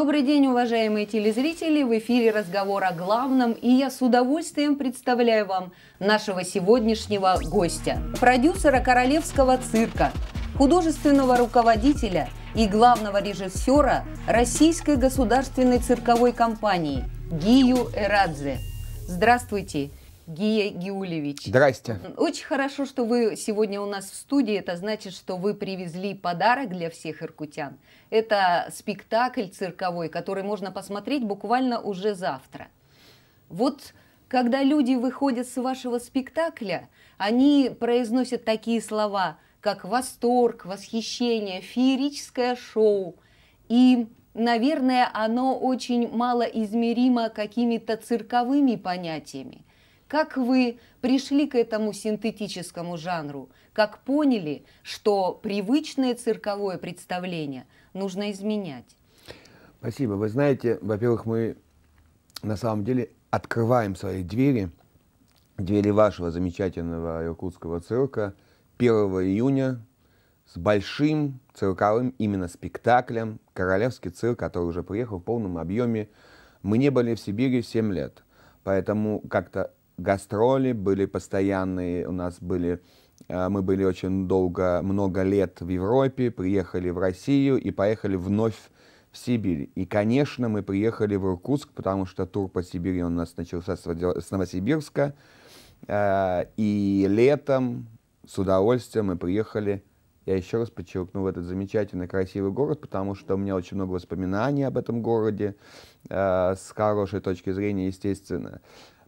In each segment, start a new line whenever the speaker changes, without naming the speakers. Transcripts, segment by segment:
Добрый день, уважаемые телезрители! В эфире разговор о главном, и я с удовольствием представляю вам нашего сегодняшнего гостя, продюсера Королевского цирка, художественного руководителя и главного режиссера Российской государственной цирковой компании Гию Эрадзе. Здравствуйте, Гия Гиулевич. Здрасте. Очень хорошо, что вы сегодня у нас в студии. Это значит, что вы привезли подарок для всех иркутян. Это спектакль цирковой, который можно посмотреть буквально уже завтра. Вот когда люди выходят с вашего спектакля, они произносят такие слова, как восторг, восхищение, феерическое шоу. И наверное, оно очень мало измеримо какими-то цирковыми понятиями. Как вы пришли к этому синтетическому жанру? Как поняли, что привычное цирковое представление нужно изменять?
Спасибо. Вы знаете, во-первых, мы на самом деле открываем свои двери, двери вашего замечательного иркутского цирка 1 июня с большим цирковым именно спектаклем «Королевский цирк», который уже приехал в полном объеме. Мы не были в Сибири 7 лет, поэтому как-то гастроли были постоянные, у нас были, э, мы были очень долго, много лет в Европе, приехали в Россию и поехали вновь в Сибирь. И, конечно, мы приехали в Иркутск, потому что тур по Сибири у нас начался с Новосибирска. Э, и летом с удовольствием мы приехали, я еще раз подчеркну, в этот замечательный, красивый город, потому что у меня очень много воспоминаний об этом городе, э, с хорошей точки зрения, естественно.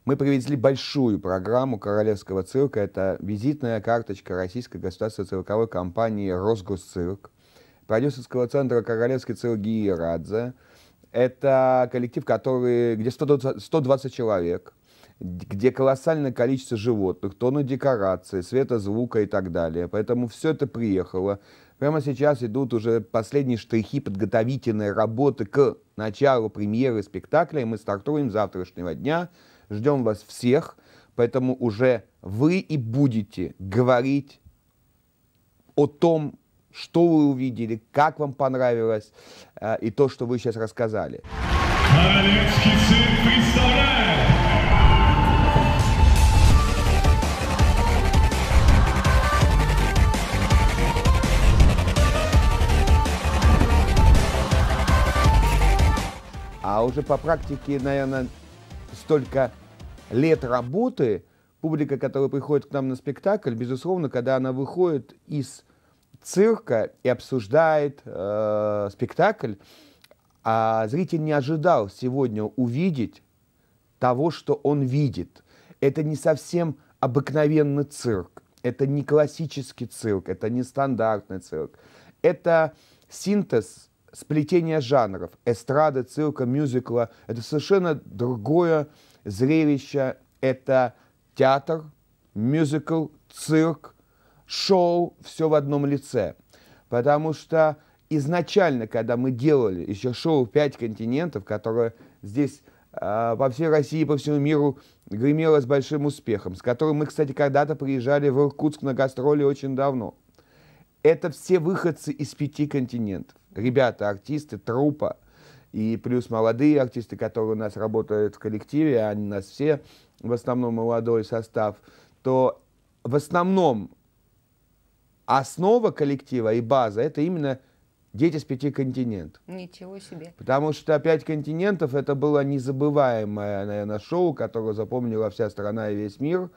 Мы привезли большую программу Королевского цирка. Это визитная карточка Российской государственной цирковой компании «Росгосцирк», продюсерского центра королевской цирк Радзе. Это коллектив, который, где 120, человек, где колоссальное количество животных, тонны декорации, света, звука и так далее. Поэтому все это приехало. Прямо сейчас идут уже последние штрихи подготовительной работы к началу премьеры спектакля, и мы стартуем завтрашнего дня – Ждем вас всех, поэтому уже вы и будете говорить о том, что вы увидели, как вам понравилось э, и то, что вы сейчас рассказали. Королевский цирк представляет А уже по практике, наверное, столько лет работы, публика, которая приходит к нам на спектакль, безусловно, когда она выходит из цирка и обсуждает э, спектакль, а зритель не ожидал сегодня увидеть того, что он видит. Это не совсем обыкновенный цирк, это не классический цирк, это не стандартный цирк. Это синтез сплетение жанров, эстрады, цирка, мюзикла. Это совершенно другое зрелище. Это театр, мюзикл, цирк, шоу, все в одном лице. Потому что изначально, когда мы делали еще шоу «Пять континентов», которое здесь э, а, по всей России, по всему миру гремело с большим успехом, с которым мы, кстати, когда-то приезжали в Иркутск на гастроли очень давно – это все выходцы из пяти континентов. Ребята, артисты, трупа, и плюс молодые артисты, которые у нас работают в коллективе, а они у нас все в основном молодой состав, то в основном основа коллектива и база это именно дети с пяти континентов.
Ничего себе.
Потому что пять континентов это было незабываемое, наверное, шоу, которое запомнила вся страна и весь мир.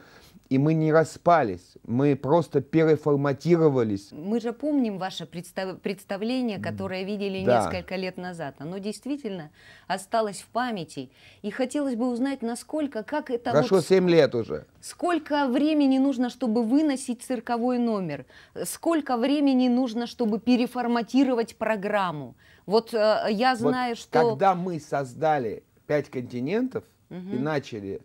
И мы не распались, мы просто переформатировались.
Мы же помним ваше представ представление, которое видели да. несколько лет назад. Оно действительно осталось в памяти. И хотелось бы узнать, насколько, как это... Прошло вот... 7
лет уже.
Сколько времени нужно, чтобы выносить цирковой номер? Сколько времени нужно, чтобы переформатировать программу? Вот э, я знаю, вот что... Когда
мы создали «Пять континентов» угу. и начали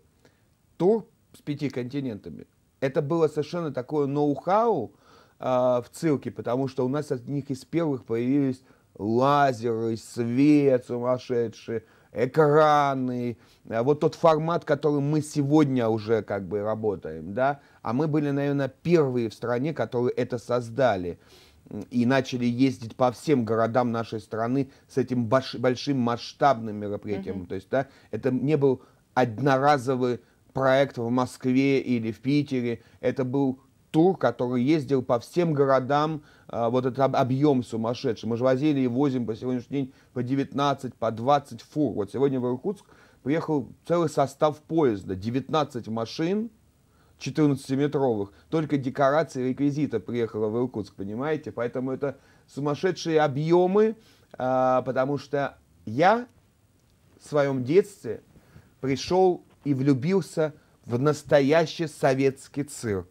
тур с пяти континентами. Это было совершенно такое ноу-хау э, в цирке, потому что у нас от них из первых появились лазеры, свет сумасшедший, экраны, а, вот тот формат, которым мы сегодня уже как бы работаем, да, а мы были, наверное, первые в стране, которые это создали и начали ездить по всем городам нашей страны с этим большим масштабным мероприятием, mm-hmm. то есть, да, это не был одноразовый проект в Москве или в Питере. Это был тур, который ездил по всем городам, а, вот этот объем сумасшедший. Мы же возили и возим по сегодняшний день по 19, по 20 фур. Вот сегодня в Иркутск приехал целый состав поезда, 19 машин, 14-метровых. Только декорации реквизита приехала в Иркутск, понимаете? Поэтому это сумасшедшие объемы, а, потому что я в своем детстве пришел и влюбился в настоящий советский цирк.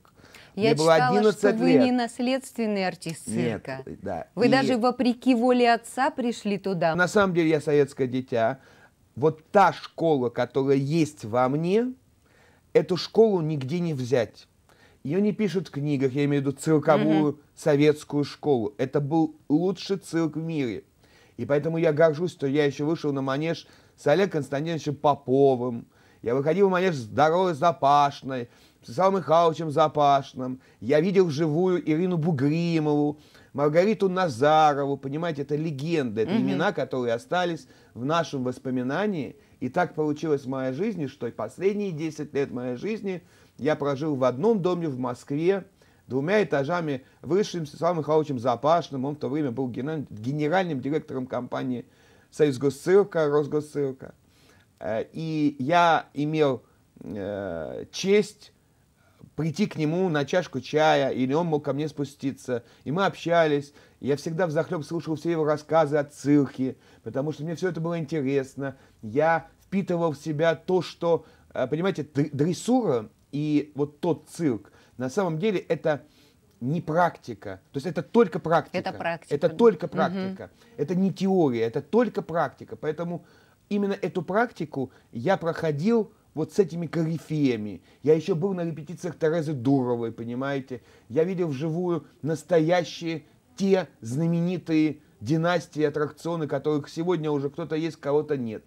Я Мне читала, 11 что лет. вы не
наследственный артист цирка. Нет,
да. Вы и... даже
вопреки воле отца пришли туда.
На самом деле я советское дитя. Вот та школа, которая есть во мне, эту школу нигде не взять. Ее не пишут в книгах, я имею в виду цирковую угу. советскую школу. Это был лучший цирк в мире. И поэтому я горжусь, что я еще вышел на манеж с Олегом Константиновичем Поповым, я выходил в манеж здоровой Запашной, с Исаом Михайловичем Запашным. Я видел живую Ирину Бугримову, Маргариту Назарову. Понимаете, это легенды, это угу. имена, которые остались в нашем воспоминании. И так получилось в моей жизни, что последние 10 лет моей жизни я прожил в одном доме в Москве, двумя этажами высшим с Исаом Михайловичем Запашным. Он в то время был генеральным директором компании «Союз Госцирка», «Росгосцирка». Э, и я имел э, честь прийти к нему на чашку чая, или он мог ко мне спуститься. И мы общались. я всегда в взахлеб слушал все его рассказы о цирке, потому что мне все это было интересно. Я впитывал в себя то, что, э, понимаете, дрессура и вот тот цирк, на самом деле это не практика. То есть это только практика.
Это практика. Это только практика.
Угу. Это не теория, это только практика. Поэтому именно эту практику я проходил вот с этими корифеями. Я еще был на репетициях Терезы Дуровой, понимаете? Я видел вживую настоящие те знаменитые династии, аттракционы, которых сегодня уже кто-то есть, кого-то нет.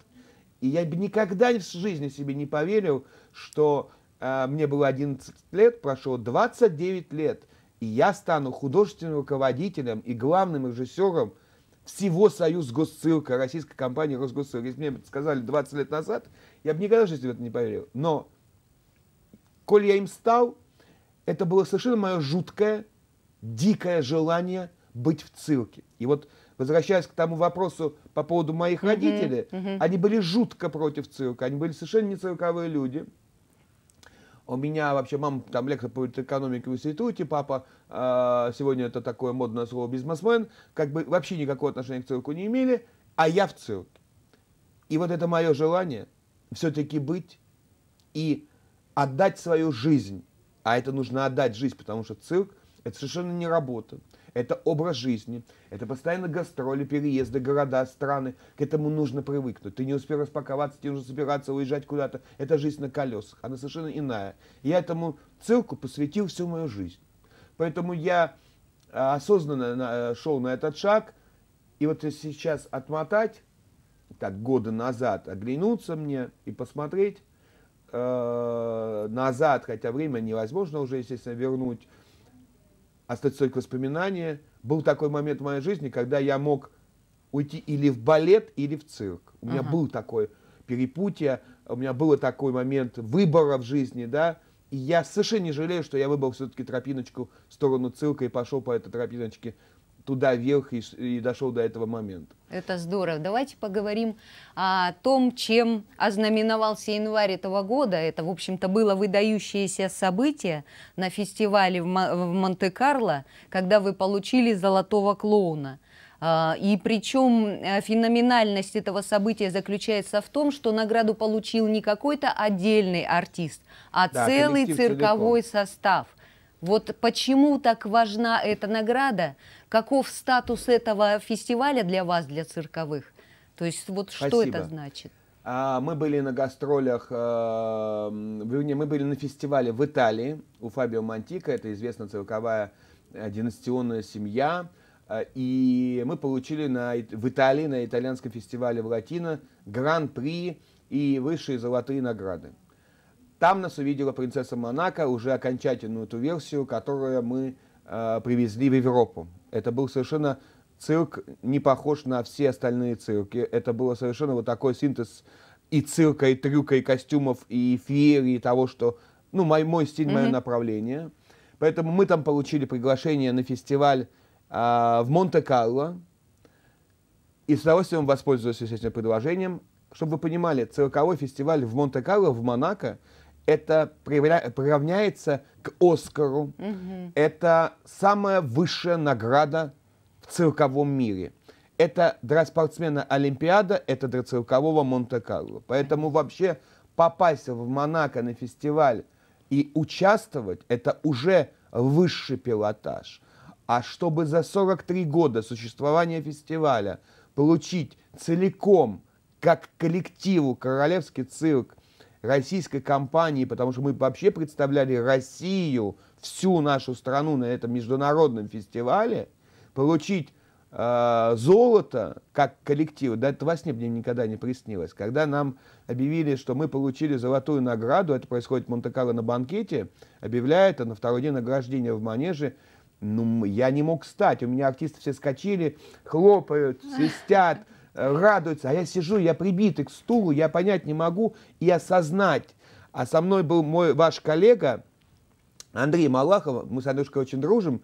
И я бы никогда в жизни себе не поверил, что э, мне было 11 лет, прошло 29 лет, и я стану художественным руководителем и главным режиссером – всего Союз Госсылка, российской компании Росгоссылка. Если мне бы сказали 20 лет назад, я бы никогда в жизни в это не поверил. Но, коль я им стал, это было совершенно мое жуткое, дикое желание быть в ссылке. И вот, возвращаясь к тому вопросу по поводу моих mm-hmm, родителей, mm-hmm. они были жутко против цирка, они были совершенно не цирковые люди – у меня вообще мама там лектор по экономике в институте, папа э, сегодня это такое модное слово бизнесмен, как бы вообще никакого отношения к цирку не имели, а я в цирке. И вот это мое желание все-таки быть и отдать свою жизнь. А это нужно отдать жизнь, потому что цирк – это совершенно не работа. Это образ жизни. Это постоянно гастроли, переезды, города, страны. К этому нужно привыкнуть. Ты не успел распаковаться, тебе нужно собираться, уезжать куда-то. Это жизнь на колесах. Она совершенно иная. Я этому цирку посвятил всю мою жизнь. Поэтому я а, осознанно шел на этот шаг. И вот сейчас отмотать, так, года назад оглянуться мне и посмотреть, э, назад, хотя время невозможно уже, естественно, вернуть, остается только воспоминания Был такой момент в моей жизни, когда я мог уйти или в балет, или в цирк. У меня uh-huh. был такое перепутье, у меня был такой момент выбора в жизни, да, и я совершенно не жалею, что я выбрал все-таки тропиночку в сторону цирка и пошел по этой тропиночке туда вверх и, и дошел до этого момента.
Это здорово. Давайте поговорим о том, чем ознаменовался январь этого года. Это, в общем-то, было выдающееся событие на фестивале в Монте-Карло, когда вы получили «Золотого клоуна». А, и причем э, феноменальность этого события заключается в том, что награду получил не какой-то отдельный артист, а да, целый цирковой целиком. состав. Вот почему так важна эта награда, Каков статус этого фестиваля для вас, для цирковых? То есть вот Спасибо. что это значит?
А, мы были на гастролях, э, вернее, мы были на фестивале в Италии у Фабио Мантика, это известная цирковая э, династионная семья, э, и мы получили на, в Италии, на итальянском фестивале в Латино, гран-при и высшие золотые награды. Там нас увидела принцесса Монако, уже окончательную эту версию, которую мы привезли в Европу. Это был совершенно цирк, не похож на все остальные цирки. Это было совершенно вот такой синтез и цирка, и трюка, и костюмов, и феерии, того, что... Ну, мой, мой стиль, мое mm-hmm. направление. Поэтому мы там получили приглашение на фестиваль а, в Монте-Карло. И с удовольствием воспользовались этим предложением. Чтобы вы понимали, цирковой фестиваль в Монте-Карло, в Монако – это приравня... приравняется к Оскару. Угу. Это самая высшая награда в цирковом мире. Это для спортсмена Олимпиада, это для циркового Монте-Карло. Поэтому вообще попасть в Монако на фестиваль и участвовать, это уже высший пилотаж. А чтобы за 43 года существования фестиваля получить целиком, как коллективу Королевский цирк, российской компании, потому что мы вообще представляли Россию, всю нашу страну на этом международном фестивале, получить э, золото как коллектив, да это во сне мне никогда не приснилось. Когда нам объявили, что мы получили золотую награду, это происходит в монте на банкете, объявляет, а на второй день награждения в Манеже ну, я не мог стать, У меня артисты все скачили, хлопают, свистят. Э, радуется, а я сижу, я прибитый к стулу, я понять не могу и осознать. А со мной был мой ваш коллега Андрей Малахов, мы с Андрюшкой очень дружим,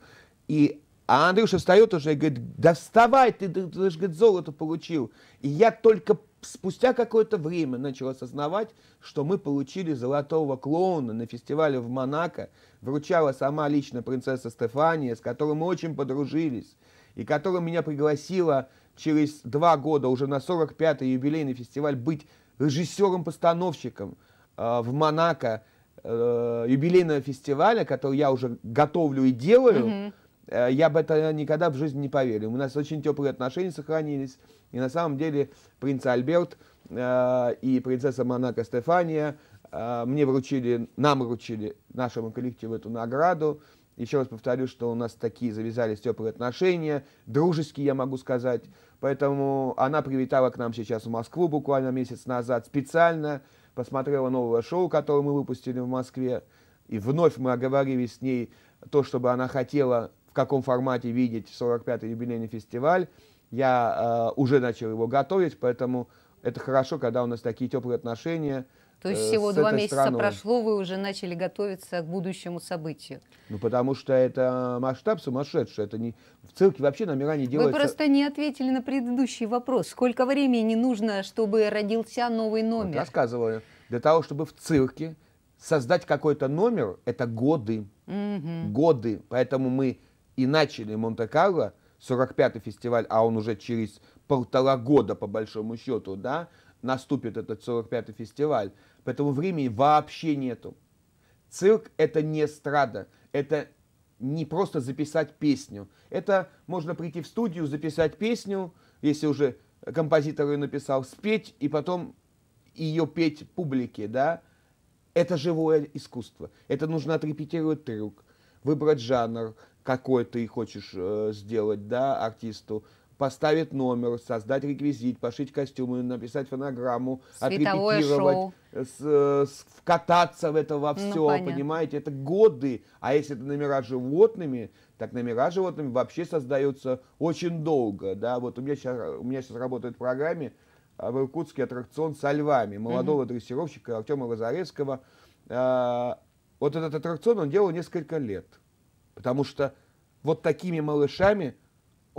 и а Андрюша встает уже и говорит, да вставай, ты, ты, ты же говорит, золото получил. И я только спустя какое-то время начал осознавать, что мы получили золотого клоуна на фестивале в Монако. Вручала сама лично принцесса Стефания, с которой мы очень подружились, и которая меня пригласила через два года уже на 45-й юбилейный фестиваль быть режиссером-постановщиком э, в Монако э, юбилейного фестиваля, который я уже готовлю и делаю, mm-hmm. э, я бы это никогда в жизни не поверил. У нас очень теплые отношения сохранились. И на самом деле принц Альберт э, и принцесса Монако Стефания э, мне вручили, нам вручили, нашему коллективу эту награду. Еще раз повторю, что у нас такие завязались теплые отношения, дружеские, я могу сказать. Поэтому она прилетала к нам сейчас в Москву буквально месяц назад специально, посмотрела новое шоу, которое мы выпустили в Москве. И вновь мы оговорились с ней то, чтобы она хотела, в каком формате видеть 45-й юбилейный фестиваль. Я э, уже начал его готовить, поэтому это хорошо, когда у нас такие теплые отношения – то есть э, всего два месяца страной. прошло,
вы уже начали готовиться к будущему событию.
Ну, потому что это масштаб сумасшедший. Это не... В цирке вообще номера не делаются... Вы просто
не ответили на предыдущий вопрос. Сколько времени нужно, чтобы родился новый номер? Вот
рассказываю. Для того, чтобы в цирке создать какой-то номер, это годы.
Угу.
Годы. Поэтому мы и начали Монте-Карло, 45-й фестиваль, а он уже через полтора года, по большому счету, да, наступит этот 45-й фестиваль. Поэтому времени вообще нету. Цирк – это не эстрада, это не просто записать песню. Это можно прийти в студию, записать песню, если уже композитор ее написал, спеть и потом ее петь публике, да? Это живое искусство. Это нужно отрепетировать трюк, выбрать жанр, какой ты хочешь э, сделать, да, артисту, поставить номер, создать реквизит, пошить костюмы, написать фонограмму, Световое отрепетировать, С, э, с, вкататься в это во все, ну, понимаете, это годы. А если это номера животными, так номера животными вообще создаются очень долго, да. Вот у меня сейчас у меня сейчас работает в программе а, в Иркутске аттракцион со львами молодого угу. дрессировщика Артема Лазаревского. А, вот этот аттракцион он делал несколько лет, потому что вот такими малышами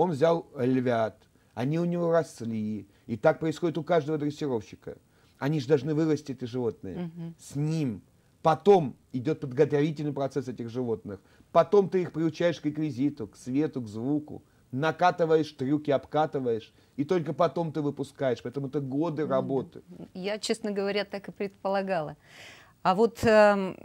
он взял львят, они у него росли. И так происходит у каждого дрессировщика. Они же должны вырасти, эти животные, угу. с ним. Потом идет подготовительный процесс этих животных. Потом ты их приучаешь к реквизиту, к свету, к звуку. Накатываешь трюки, обкатываешь, и только потом ты выпускаешь. Поэтому это годы работы.
Я, честно говоря, так и предполагала. А вот эм,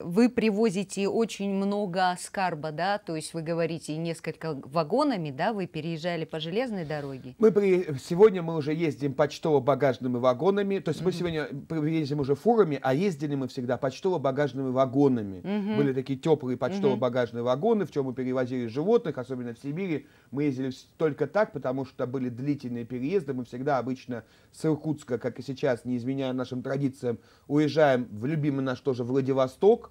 вы привозите очень много скарба, да, то есть вы говорите несколько вагонами, да, вы переезжали по железной дороге.
Мы при... сегодня мы уже ездим почтово-багажными вагонами, то есть mm-hmm. мы сегодня ездим уже фурами, а ездили мы всегда почтово-багажными вагонами. Mm-hmm. Были такие теплые почтово-багажные mm-hmm. вагоны, в чем мы перевозили животных, особенно в Сибири. Мы ездили только так, потому что были длительные переезды, мы всегда обычно с Иркутска, как и сейчас, не изменяя нашим традициям, уезжаем в любимый наш тоже Владивосток,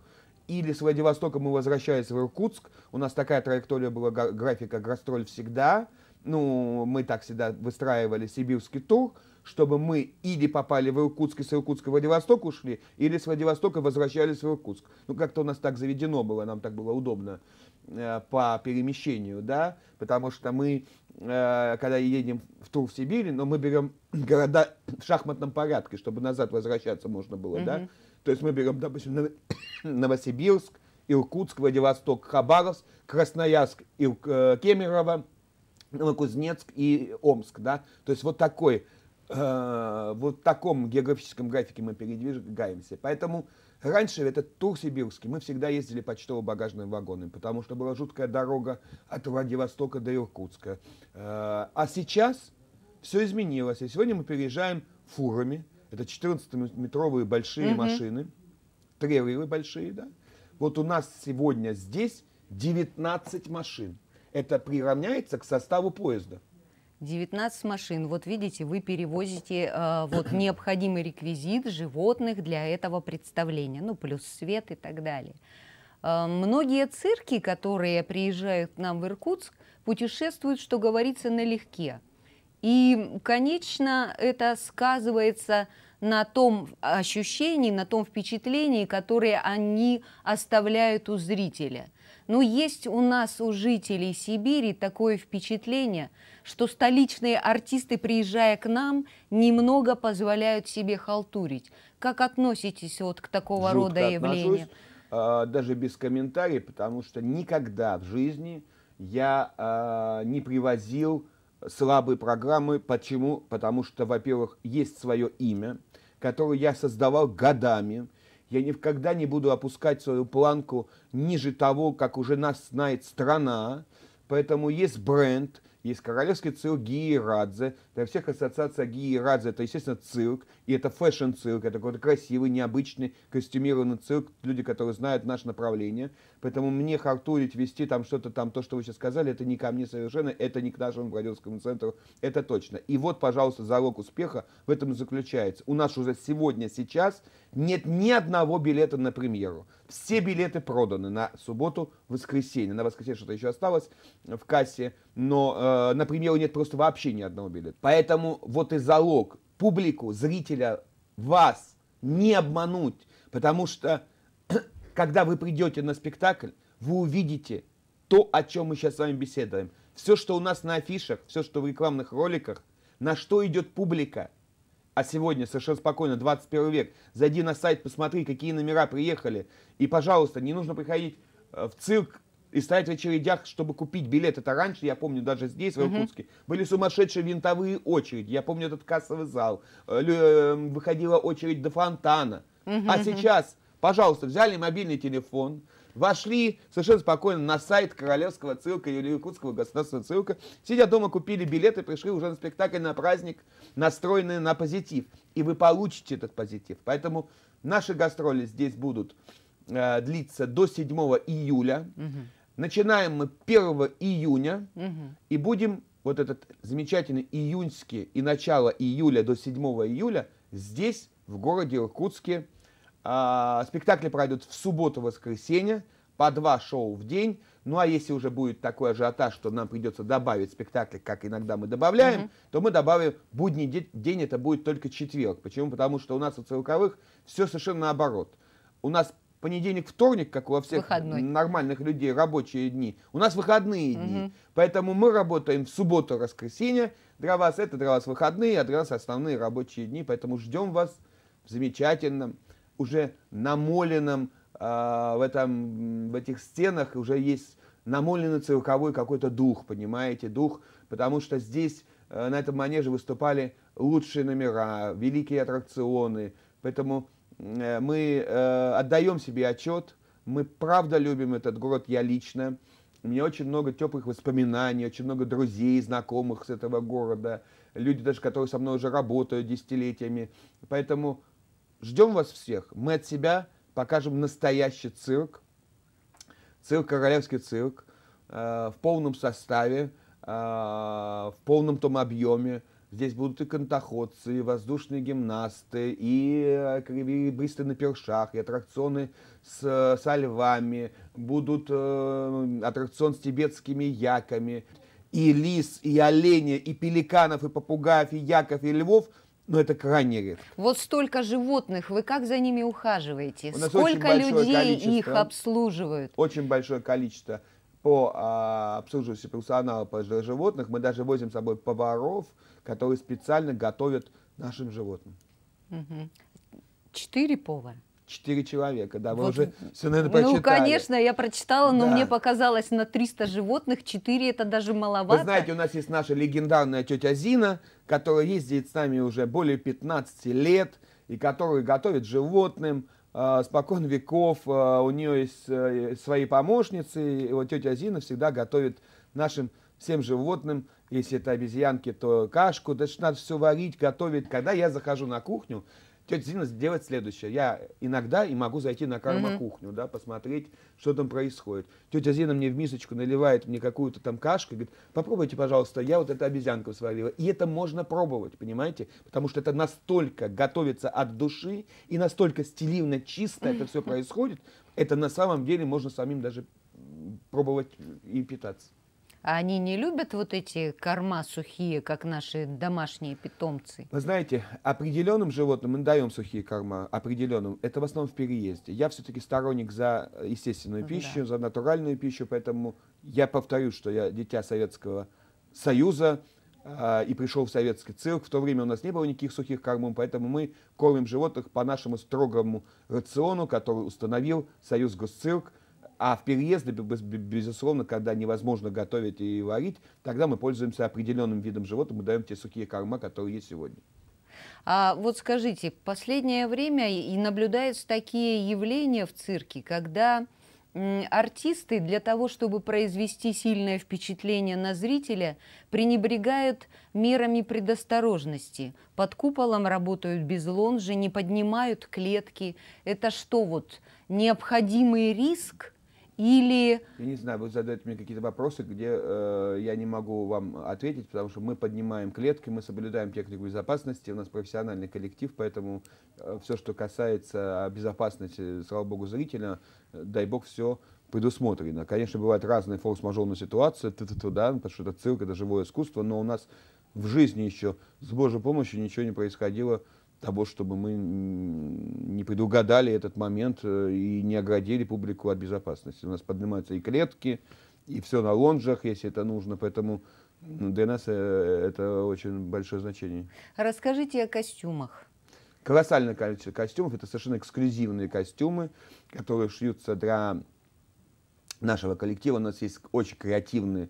или с Владивостока мы возвращались в Иркутск. У нас такая траектория была, графика гастроль всегда. Ну, мы так всегда выстраивали сибирский тур, чтобы мы или попали в Иркутск и с Иркутска в Владивосток ушли, или с Владивостока возвращались в Иркутск. Ну, как-то у нас так заведено было, нам так было удобно э, по перемещению, да, потому что мы, э, когда едем в тур в Сибири, но мы берем города в шахматном порядке, чтобы назад возвращаться можно было, mm-hmm. да, то есть мы берем, допустим, Новосибирск, Иркутск, Владивосток, Хабаровск, Красноярск, Ирк, э, Кемерово, Новокузнецк и Омск. Да? То есть вот такой, э, вот в таком географическом графике мы передвигаемся. Поэтому раньше этот тур сибирский мы всегда ездили почтово багажными вагонами, потому что была жуткая дорога от Владивостока до Иркутска. Э, а сейчас все изменилось. И сегодня мы переезжаем фурами, это 14-метровые большие mm-hmm. машины, трейлеры большие, да. Вот у нас сегодня здесь 19 машин. Это приравняется к составу поезда.
19 машин. Вот видите, вы перевозите э, вот необходимый реквизит животных для этого представления, ну плюс свет и так далее. Э, многие цирки, которые приезжают к нам в Иркутск, путешествуют, что говорится, налегке. И, конечно, это сказывается на том ощущении, на том впечатлении, которое они оставляют у зрителя. Но ну, есть у нас, у жителей Сибири, такое впечатление, что столичные артисты, приезжая к нам, немного позволяют себе халтурить. Как относитесь вот к такого Жутко рода явлению? Отношусь,
а, даже без комментариев, потому что никогда в жизни я а, не привозил слабые программы. Почему? Потому что, во-первых, есть свое имя, которое я создавал годами. Я никогда не буду опускать свою планку ниже того, как уже нас знает страна. Поэтому есть бренд, есть Королевский цирк Гиерадзе, для всех ассоциация Гии Радзе это, естественно, цирк, и это фэшн-цирк, это какой-то красивый, необычный, костюмированный цирк, люди, которые знают наше направление. Поэтому мне халтурить, вести там что-то там, то, что вы сейчас сказали, это не ко мне совершенно, это не к нашему бродерскому центру, это точно. И вот, пожалуйста, залог успеха в этом и заключается. У нас уже сегодня, сейчас нет ни одного билета на премьеру. Все билеты проданы на субботу, воскресенье. На воскресенье что-то еще осталось в кассе, но э, на премьеру нет просто вообще ни одного билета. Поэтому вот и залог публику, зрителя, вас не обмануть, потому что когда вы придете на спектакль, вы увидите то, о чем мы сейчас с вами беседуем. Все, что у нас на афишах, все, что в рекламных роликах, на что идет публика. А сегодня, совершенно спокойно, 21 век, зайди на сайт, посмотри, какие номера приехали. И, пожалуйста, не нужно приходить э, в цирк и стоять в очередях, чтобы купить билет. Это раньше, я помню, даже здесь, в Иркутске, угу. были сумасшедшие винтовые очереди. Я помню этот кассовый зал. Э, эм, выходила очередь до фонтана. Угу. А сейчас, пожалуйста, взяли мобильный телефон, вошли совершенно спокойно на сайт Королевского цирка или Иркутского государственного цирка, сидя дома, купили билеты, пришли уже на спектакль, на праздник, настроенные на позитив. И вы получите этот позитив. Поэтому наши гастроли здесь будут э, длиться до 7 июля. Угу. Начинаем мы 1 июня угу. и будем вот этот замечательный июньский и начало июля до 7 июля здесь, в городе Иркутске. А, спектакли пройдут в субботу-воскресенье, по два шоу в день. Ну а если уже будет такой ажиотаж, что нам придется добавить спектакли, как иногда мы добавляем, угу. то мы добавим будний день, день это будет только четверг. Почему? Потому что у нас у цирковых все совершенно наоборот. У нас понедельник, вторник, как у всех Выходной. нормальных людей, рабочие дни. У нас выходные угу. дни. Поэтому мы работаем в субботу, воскресенье. Для вас это для вас выходные, а для вас основные рабочие дни. Поэтому ждем вас в замечательном, уже намоленном э, в, этом, в этих стенах уже есть намоленный цирковой какой-то дух, понимаете, дух, потому что здесь э, на этом манеже выступали лучшие номера, великие аттракционы, поэтому Э, мы э, отдаем себе отчет, мы правда любим этот город, я лично. У меня очень много теплых воспоминаний, очень много друзей, знакомых с этого города, люди даже, которые со мной уже работают десятилетиями. Поэтому ждем вас всех. Мы от себя покажем настоящий цирк, цирк, королевский цирк, э, в полном составе, в полном том объеме, Здесь будут и кантоходцы, и воздушные гимнасты, и э, быстрые на першах, и аттракционы с, э, со львами, будут э, аттракцион с тибетскими яками, и лис, и оленя, и пеликанов, и попугаев, и яков, и львов ну, – но это крайне редко.
Вот столько животных, вы как за ними ухаживаете? Сколько людей их обслуживают?
Очень большое количество по а, обслуживающему по животных. Мы даже возим с собой поваров, которые специально готовят нашим животным.
Четыре повара?
Четыре человека, да, вы вот, уже все, наверное, ну, прочитали. Ну,
конечно, я прочитала, но да. мне показалось, на 300 животных 4 это даже маловато. Вы знаете,
у нас есть наша легендарная тетя Зина, которая ездит с нами уже более 15 лет, и которая готовит животным, а, спокон веков, а, у нее есть э, свои помощницы, и вот тетя Зина всегда готовит нашим всем животным, если это обезьянки, то кашку, да надо все варить, готовить. Когда я захожу на кухню, Тетя Зина делает следующее. Я иногда и могу зайти на карма-кухню, да, посмотреть, что там происходит. Тетя Зина мне в мисочку наливает мне какую-то там кашку говорит, попробуйте, пожалуйста, я вот эту обезьянку сварила. И это можно пробовать, понимаете? Потому что это настолько готовится от души и настолько стилевно чисто это все происходит, это на самом деле можно самим даже пробовать и питаться
они не любят вот эти корма сухие, как наши домашние питомцы? Вы
знаете, определенным животным мы даем сухие корма, определенным. Это в основном в переезде. Я все-таки сторонник за естественную пищу, да. за натуральную пищу, поэтому я повторю, что я дитя Советского Союза, а, и пришел в советский цирк. В то время у нас не было никаких сухих кормов, поэтому мы кормим животных по нашему строгому рациону, который установил Союз Госцирк а в переезды, безусловно, когда невозможно готовить и варить, тогда мы пользуемся определенным видом животных, мы даем те сухие корма, которые есть сегодня.
А вот скажите, в последнее время и наблюдаются такие явления в цирке, когда артисты для того, чтобы произвести сильное впечатление на зрителя, пренебрегают мерами предосторожности. Под куполом работают без лонжи, не поднимают клетки. Это что вот, необходимый риск – или...
Я не знаю, вы задаете мне какие-то вопросы, где э, я не могу вам ответить, потому что мы поднимаем клетки, мы соблюдаем технику безопасности, у нас профессиональный коллектив, поэтому э, все, что касается а, безопасности, слава богу, зрителя, э, дай бог, все предусмотрено. Конечно, бывают разные форс-мажорные ситуации, т -т -т да, потому что это цирк, это живое искусство, но у нас в жизни еще с Божьей помощью ничего не происходило, того, чтобы мы не предугадали этот момент э, и не оградили публику от безопасности. У нас поднимаются и клетки, и все на лонжах, если это нужно, поэтому ну, для нас э, это очень большое значение.
Расскажите о костюмах.
Колоссальное количество костюмов, это совершенно эксклюзивные костюмы, которые шьются для нашего коллектива. У нас есть очень креативный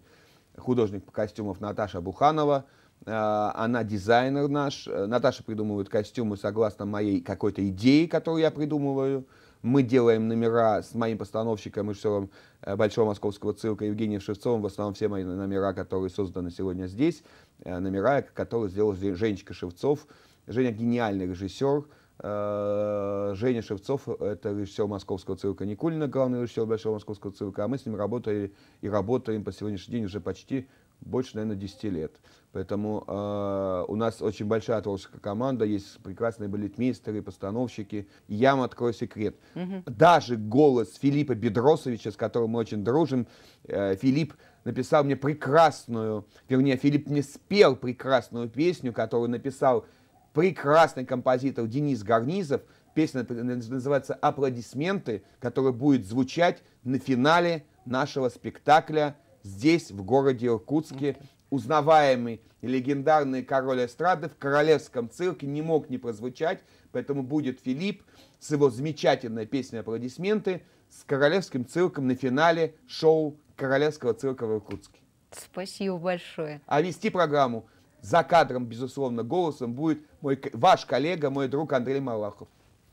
художник по костюмов Наташа Буханова – а, она дизайнер наш. Наташа придумывает костюмы согласно моей какой-то идее, которую я придумываю. Мы делаем номера с моим постановщиком и режиссером э, Большого Московского цирка Евгением Шевцовым. В основном все мои номера, которые созданы сегодня здесь, э, номера, которые сделал Женечка Шевцов. Женя гениальный режиссер. Э, Женя Шевцов – это режиссер Московского цирка Никулина, главный режиссер Большого Московского цирка, а мы с ним работали и работаем по сегодняшний день уже почти больше, наверное, 10 лет. Поэтому э, у нас очень большая творческая команда, есть прекрасные балетмейстеры, постановщики. я вам открою секрет. Угу. Даже голос Филиппа Бедросовича, с которым мы очень дружим, э, Филипп написал мне прекрасную, вернее, Филипп мне спел прекрасную песню, которую написал прекрасный композитор Денис Гарнизов. Песня называется «Аплодисменты», которая будет звучать на финале нашего спектакля здесь, в городе Иркутске, okay узнаваемый легендарный король эстрады в королевском цирке не мог не прозвучать, поэтому будет Филипп с его замечательной песней «Аплодисменты» с королевским цирком на финале шоу королевского цирка в Иркутске.
Спасибо большое.
А вести программу за кадром, безусловно, голосом будет мой, ваш коллега, мой друг Андрей
Малахов.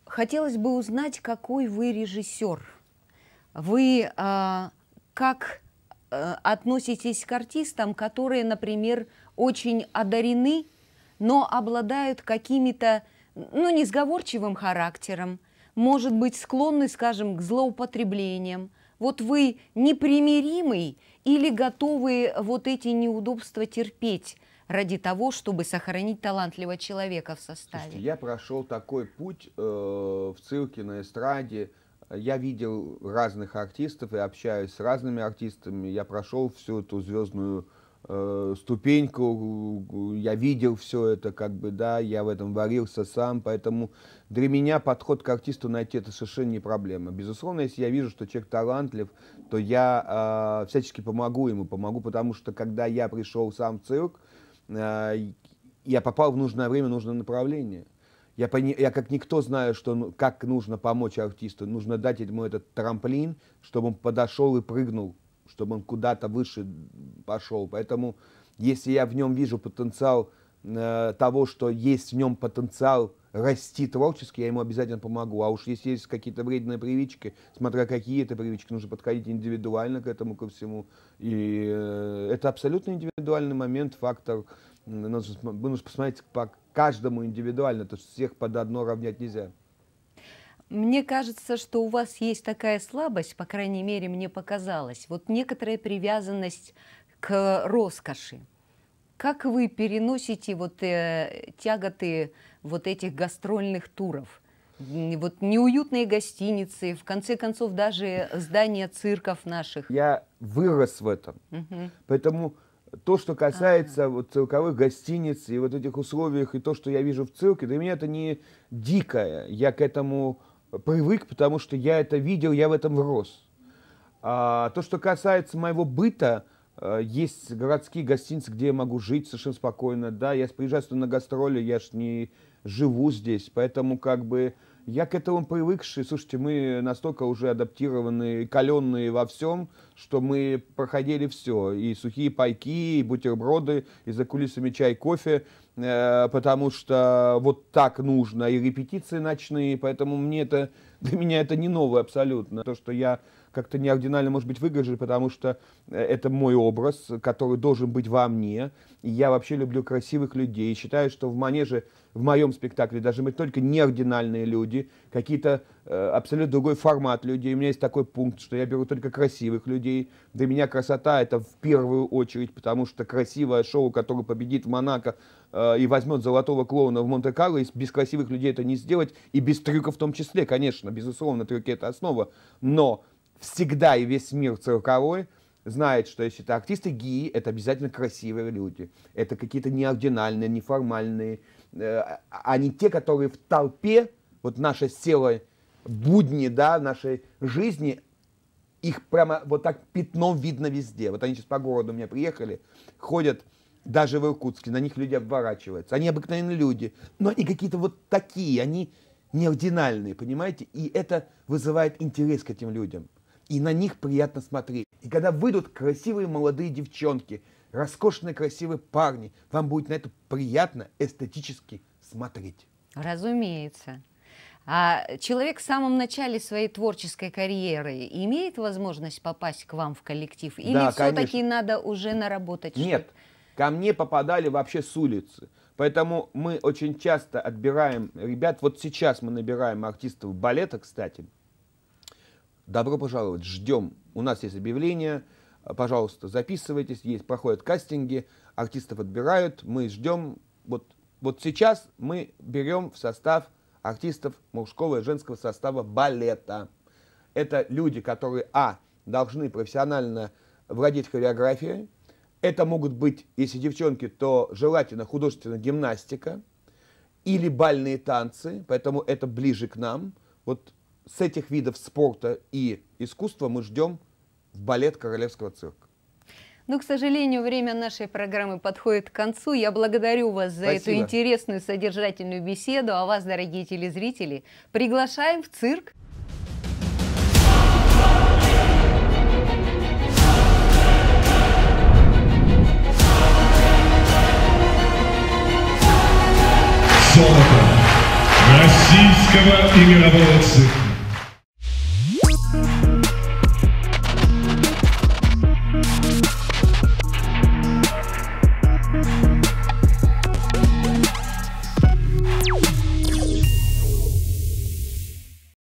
Хотелось бы узнать, какой вы режиссер. Вы а, как Э, относитесь к артистам, которые, например, очень одарены, но обладают какими-то, ну, несговорчивым характером, может быть, склонны, скажем, к злоупотреблениям. Вот вы непримиримый или готовы вот эти неудобства терпеть ради того, чтобы сохранить талантливого человека в составе? Слушайте,
я прошел такой путь э, в цирке, на эстраде, я видел разных артистов и общаюсь с разными артистами. Я прошел всю эту звездную э, ступеньку, я видел все это, как бы, да, я в этом варился сам, поэтому для меня подход к артисту найти это совершенно не проблема. Безусловно, если я вижу, что человек талантлив, то я э, всячески помогу ему, помогу, потому что когда я пришел сам в цирк, э, я попал в нужное время, в нужное направление. Я, пони, я как никто знаю, что, ну, как нужно помочь артисту. Нужно дать ему этот трамплин, чтобы он подошел и прыгнул, чтобы он куда-то выше пошел. Поэтому если я в нем вижу потенциал э, того, что есть в нем потенциал расти творчески, я ему обязательно помогу. А уж если есть какие-то вредные привычки, смотря какие это привычки, нужно подходить индивидуально к этому, ко всему. И э, это абсолютно индивидуальный момент, фактор нужно, нужно посмотреть по каждому индивидуально, то есть всех под одно равнять нельзя.
Мне кажется, что у вас есть такая слабость, по крайней мере, мне показалось, вот некоторая привязанность к роскоши. Как вы переносите вот э, тяготы вот этих гастрольных туров? Вот неуютные гостиницы, в конце концов даже здания цирков наших. Я
вырос в этом, угу. поэтому то, что касается А-а-а. вот цирковых гостиниц и вот этих условиях, и то, что я вижу в цирке, для меня это не дикое. Я к этому привык, потому что я это видел, я в этом рос. А то, что касается моего быта, э, есть городские гостиницы, где я могу жить совершенно спокойно. Да, я приезжаю сюда на гастроли, я ж не живу здесь, поэтому как бы я к этому привыкший. Слушайте, мы настолько уже адаптированные, каленные во всем, что мы проходили все. И сухие пайки, и бутерброды, и за кулисами чай, кофе. Э, потому что вот так нужно, и репетиции ночные, поэтому мне это, для меня это не новое абсолютно. То, что я как-то неординально, может быть, выгляжу, потому что э, это мой образ, который должен быть во мне. я вообще люблю красивых людей. Считаю, что в манеже, в моем спектакле должны быть только неординальные люди, какие-то э, абсолютно другой формат людей. У меня есть такой пункт, что я беру только красивых людей. Для меня красота это в первую очередь, потому что красивое шоу, которое победит в Монако э, и возьмет золотого клоуна в Монте-Карло, без красивых людей это не сделать, и без трюка в том числе, конечно, безусловно, трюки это основа, но всегда и весь мир цирковой знает, что если это артисты ГИИ, это обязательно красивые люди. Это какие-то неординальные, неформальные, э, а, а не те, которые в толпе вот наше тело, будни, да, нашей жизни, их прямо вот так пятно видно везде. Вот они сейчас по городу у меня приехали, ходят даже в Иркутске, на них люди обворачиваются. Они обыкновенные люди, но они какие-то вот такие, они неординальные, понимаете? И это вызывает интерес к этим людям. И на них приятно смотреть. И когда выйдут красивые молодые девчонки, роскошные красивые
парни, вам
будет на это приятно эстетически смотреть.
Разумеется. А человек в самом начале своей творческой карьеры имеет возможность попасть к вам в коллектив? Или да, все-таки надо уже наработать? Нет,
ко мне попадали вообще с улицы. Поэтому мы очень часто отбираем ребят. Вот сейчас мы набираем артистов балета, кстати. Добро пожаловать, ждем. У нас есть объявление. Пожалуйста, записывайтесь. Есть, проходят кастинги, артистов отбирают. Мы ждем. Вот, вот сейчас мы берем в состав артистов мужского и женского состава балета. Это люди, которые, а, должны профессионально владеть хореографией, это могут быть, если девчонки, то желательно художественная гимнастика или бальные танцы, поэтому это ближе к нам. Вот с этих видов спорта и искусства мы ждем в балет Королевского цирка.
Но, ну, к сожалению, время нашей программы подходит к концу. Я благодарю вас за Спасибо. эту интересную содержательную беседу. А вас, дорогие телезрители, приглашаем в цирк. Золото российского и мирового цирка.